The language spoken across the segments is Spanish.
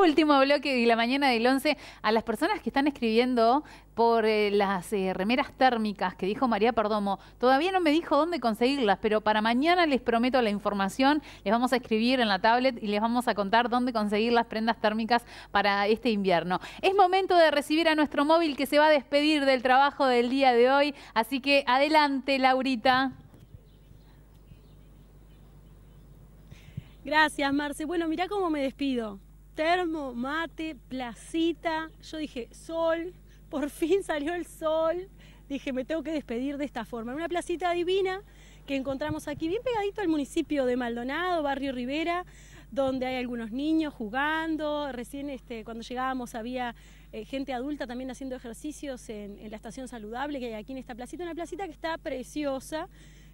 último bloque de la mañana del 11 a las personas que están escribiendo por eh, las eh, remeras térmicas que dijo María Perdomo. Todavía no me dijo dónde conseguirlas, pero para mañana les prometo la información. Les vamos a escribir en la tablet y les vamos a contar dónde conseguir las prendas térmicas para este invierno. Es momento de recibir a nuestro móvil que se va a despedir del trabajo del día de hoy. Así que adelante, Laurita. Gracias, Marce. Bueno, mirá cómo me despido termo, mate, placita. Yo dije, sol, por fin salió el sol. Dije, me tengo que despedir de esta forma. Una placita divina que encontramos aquí, bien pegadito al municipio de Maldonado, barrio Rivera, donde hay algunos niños jugando. Recién este, cuando llegábamos había eh, gente adulta también haciendo ejercicios en, en la estación saludable que hay aquí en esta placita. Una placita que está preciosa,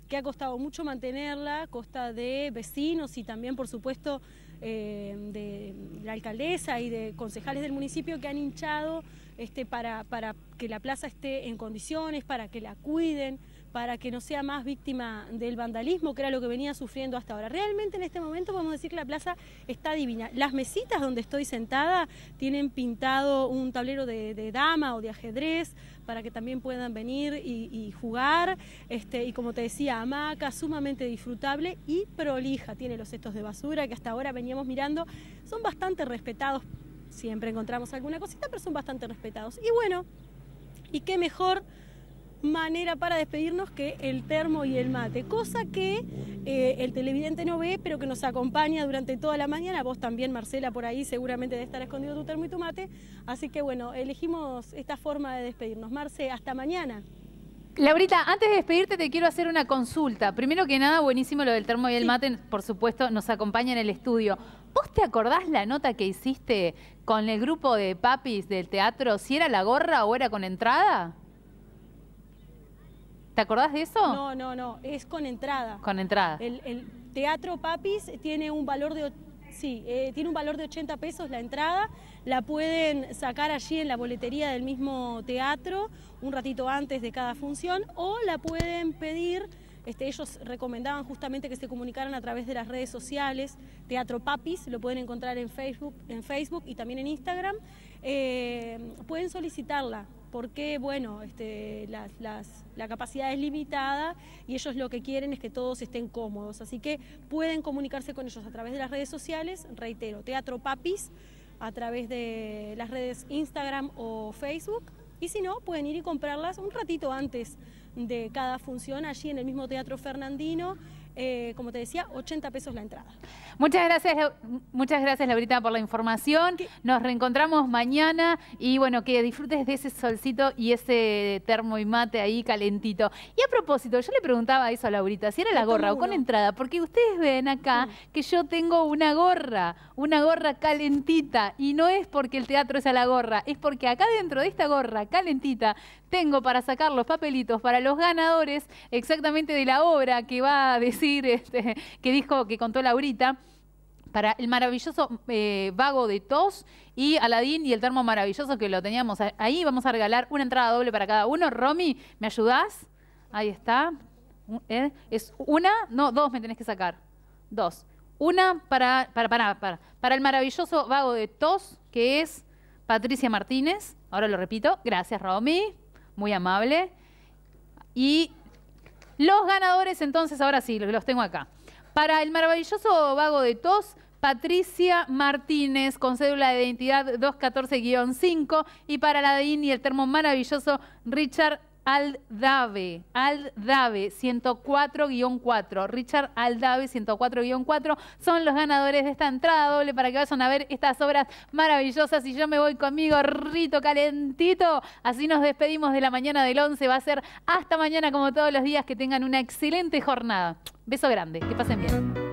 que ha costado mucho mantenerla, costa de vecinos y también, por supuesto, eh, de la alcaldesa y de concejales del municipio que han hinchado este, para, para que la plaza esté en condiciones, para que la cuiden para que no sea más víctima del vandalismo, que era lo que venía sufriendo hasta ahora. Realmente en este momento podemos decir que la plaza está divina. Las mesitas donde estoy sentada tienen pintado un tablero de, dama o de ajedrez para que también puedan venir y, jugar. Este, y como te decía, hamaca, sumamente disfrutable y prolija. Tiene los cestos de basura que hasta ahora veníamos mirando. Son bastante respetados. Siempre encontramos alguna cosita, pero son bastante respetados. Y bueno, ¿y qué mejor? manera para despedirnos que el termo y el mate, cosa que eh, el televidente no ve, pero que nos acompaña durante toda la mañana. Vos también, Marcela, por ahí seguramente debe estar escondido tu termo y tu mate. Así que bueno, elegimos esta forma de despedirnos. Marce, hasta mañana. Laurita, antes de despedirte te quiero hacer una consulta. Primero que nada, buenísimo lo del termo y el mate, por supuesto, nos acompaña en el estudio. ¿Vos te acordás la nota que hiciste con el grupo de papis del teatro, si era la gorra o era con entrada? ¿Te acordás de eso? No, no, no, es con entrada. Con entrada. El, Teatro Papis tiene un valor de... Sí, eh, tiene un valor de 80 pesos la entrada, la pueden sacar allí en la boletería del mismo teatro un ratito antes de cada función o la pueden pedir este, ellos recomendaban justamente que se comunicaran a través de las redes sociales, Teatro Papis, lo pueden encontrar en Facebook, en Facebook y también en Instagram. Eh, pueden solicitarla porque bueno, este, la capacidad es limitada y ellos lo que quieren es que todos estén cómodos. Así que pueden comunicarse con ellos a través de las redes sociales, reitero, Teatro Papis, a través de las redes Instagram o Facebook. Y si no, pueden ir y comprarlas un ratito antes de cada función allí en el mismo Teatro Fernandino. Eh, como te decía, 80 pesos la entrada. Muchas gracias, muchas gracias Laurita por la información. Nos reencontramos mañana y bueno, que disfrutes de ese solcito y ese termo y mate ahí calentito. Y a propósito, yo le preguntaba eso a Laurita, si era la gorra o con entrada, porque ustedes ven acá que yo tengo una gorra, una gorra calentita y no es porque el teatro es a la gorra, es porque acá dentro de esta gorra calentita tengo para sacar los papelitos para los ganadores exactamente de la obra que va a decir este, que dijo, que contó Laurita para el maravilloso eh, vago de tos y Aladín y el termo maravilloso que lo teníamos ahí. Vamos a regalar una entrada doble para cada uno. Romy, ¿me ayudás? Ahí está. Eh, es una, no, dos me tenés que sacar. Dos. Una para, para, para, para, para el maravilloso vago de tos, que es Patricia Martínez. Ahora lo repito. Gracias, Romy. Muy amable. Y los ganadores, entonces, ahora sí, los tengo acá. Para el maravilloso vago de tos, Patricia Martínez, con cédula de identidad 214-5. Y para la de INI, el termo maravilloso, Richard Aldave, Aldave 104-4, Richard Aldave 104-4 son los ganadores de esta entrada doble para que vayan a ver estas obras maravillosas y yo me voy conmigo rito calentito, así nos despedimos de la mañana del 11, va a ser hasta mañana como todos los días, que tengan una excelente jornada. Beso grande, que pasen bien.